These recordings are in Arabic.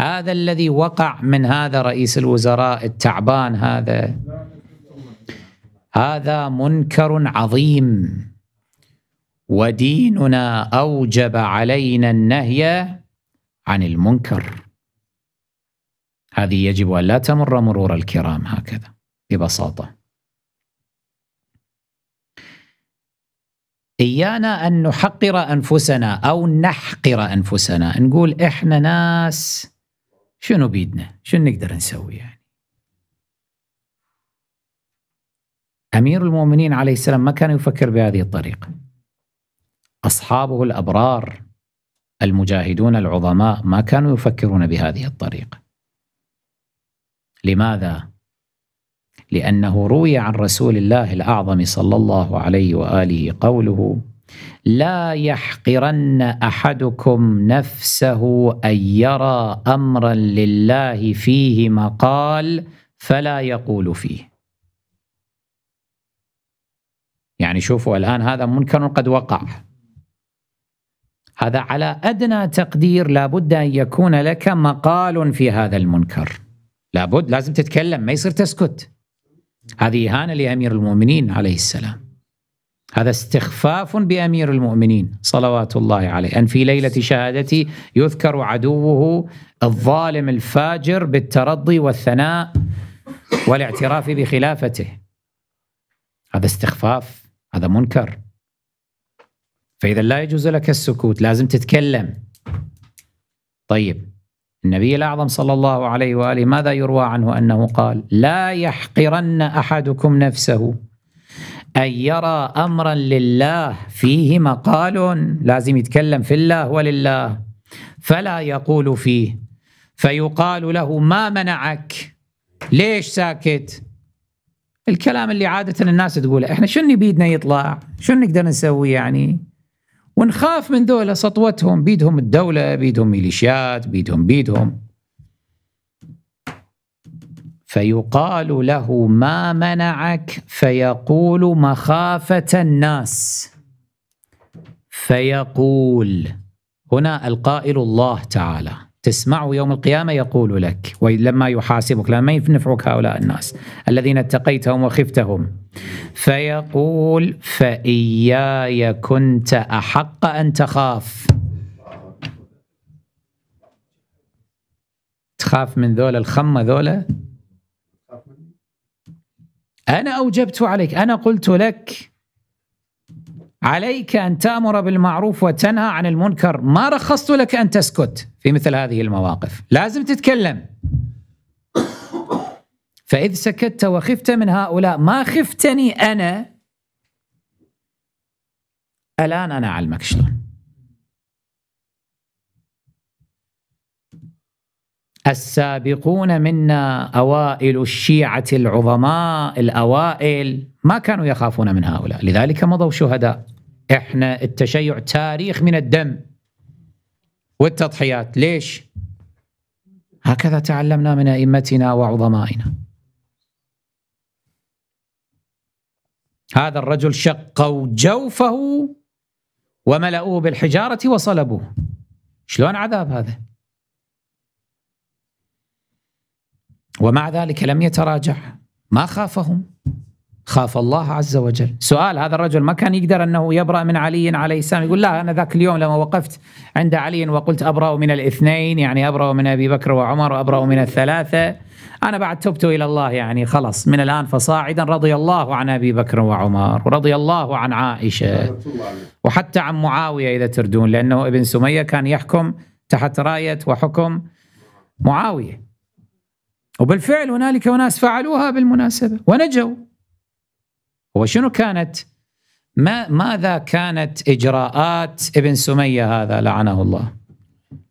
هذا الذي وقع من هذا رئيس الوزراء التعبان هذا هذا منكر عظيم وديننا اوجب علينا النهي عن المنكر هذه يجب ان لا تمر مرور الكرام هكذا ببساطه إيانا أن نحقر أنفسنا أو نحقر أنفسنا نقول إحنا ناس شنو بيدنا شنو نقدر نسوي يعني أمير المؤمنين عليه السلام ما كان يفكر بهذه الطريقة أصحابه الأبرار المجاهدون العظماء ما كانوا يفكرون بهذه الطريقة لماذا؟ لأنه روي عن رسول الله الأعظم صلى الله عليه وآله قوله لا يحقرن احدكم نفسه ان يرى امرا لله فيه مقال فلا يقول فيه يعني شوفوا الان هذا منكر قد وقع هذا على ادنى تقدير لابد ان يكون لك مقال في هذا المنكر لابد لازم تتكلم ما يصير تسكت هذه اهانه لامير المؤمنين عليه السلام هذا استخفاف بامير المؤمنين صلوات الله عليه ان في ليله شهادته يذكر عدوه الظالم الفاجر بالترضي والثناء والاعتراف بخلافته هذا استخفاف هذا منكر فاذا لا يجوز لك السكوت لازم تتكلم طيب النبي الاعظم صلى الله عليه واله ماذا يروى عنه انه قال لا يحقرن احدكم نفسه أن يرى أمرا لله فيه مقال لازم يتكلم في الله ولله فلا يقول فيه فيقال له ما منعك ليش ساكت الكلام اللي عادة الناس تقوله احنا شنو بيدنا يطلع شنو نقدر نسوي يعني ونخاف من ذولا سطوتهم بيدهم الدولة بيدهم ميليشيات بيدهم بيدهم فيقال له ما منعك فيقول مخافه الناس فيقول هنا القائل الله تعالى تسمعه يوم القيامه يقول لك ولما يحاسبك لما ينفعك هؤلاء الناس الذين اتقيتهم وخفتهم فيقول فاياي كنت احق ان تخاف تخاف من ذولا الخمه ذولا انا اوجبت عليك انا قلت لك عليك ان تامر بالمعروف وتنهى عن المنكر ما رخصت لك ان تسكت في مثل هذه المواقف لازم تتكلم فاذ سكت وخفت من هؤلاء ما خفتني انا الان انا اعلمك شلون السابقون منا أوائل الشيعة العظماء الأوائل ما كانوا يخافون من هؤلاء لذلك مضوا شهداء احنا التشيع تاريخ من الدم والتضحيات ليش؟ هكذا تعلمنا من أئمتنا وعظمائنا هذا الرجل شقوا جوفه وملأوه بالحجارة وصلبوه شلون عذاب هذا؟ ومع ذلك لم يتراجع ما خافهم خاف الله عز وجل سؤال هذا الرجل ما كان يقدر أنه يبرأ من علي عليه السلام يقول لا أنا ذاك اليوم لما وقفت عند علي وقلت أبرأ من الاثنين يعني أبرأ من أبي بكر وعمر وأبرأ من الثلاثة أنا بعد تبت إلى الله يعني خلاص من الآن فصاعدا رضي الله عن أبي بكر وعمر ورضي الله عن عائشة وحتى عن معاوية إذا تردون لأنه ابن سمية كان يحكم تحت راية وحكم معاوية وبالفعل هنالك اناس فعلوها بالمناسبة ونجوا وشنو كانت ما ماذا كانت إجراءات ابن سمية هذا لعنه الله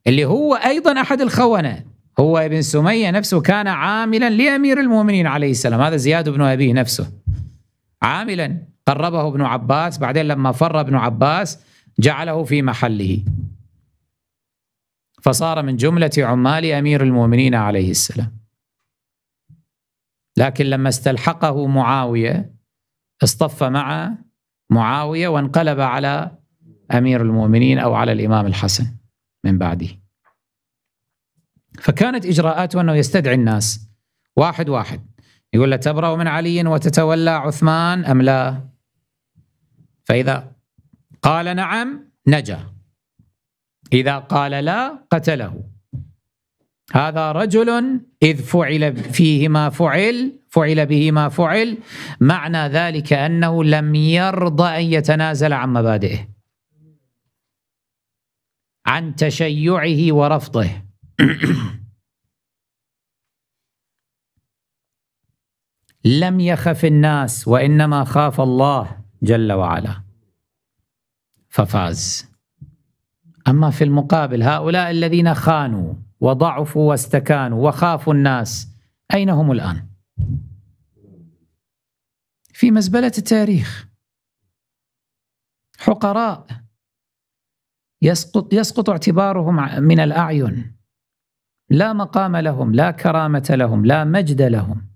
اللي هو أيضا أحد الخونة هو ابن سمية نفسه كان عاملا لأمير المؤمنين عليه السلام هذا زياد بن أبي نفسه عاملا قربه ابن عباس بعدين لما فر ابن عباس جعله في محله فصار من جملة عمال أمير المؤمنين عليه السلام لكن لما استلحقه معاويه اصطف مع معاويه وانقلب على امير المؤمنين او على الامام الحسن من بعده. فكانت اجراءاته انه يستدعي الناس واحد واحد يقول له تبرأ من علي وتتولى عثمان ام لا؟ فاذا قال نعم نجا اذا قال لا قتله هذا رجل إذ فعل فيه ما فعل فعل به ما فعل معنى ذلك أنه لم يرضى أن يتنازل عن مبادئه عن تشيعه ورفضه لم يخف الناس وإنما خاف الله جل وعلا ففاز أما في المقابل هؤلاء الذين خانوا وضعفوا واستكانوا وخافوا الناس أين هم الآن؟ في مزبلة التاريخ حقراء يسقط يسقط اعتبارهم من الأعين لا مقام لهم لا كرامة لهم لا مجد لهم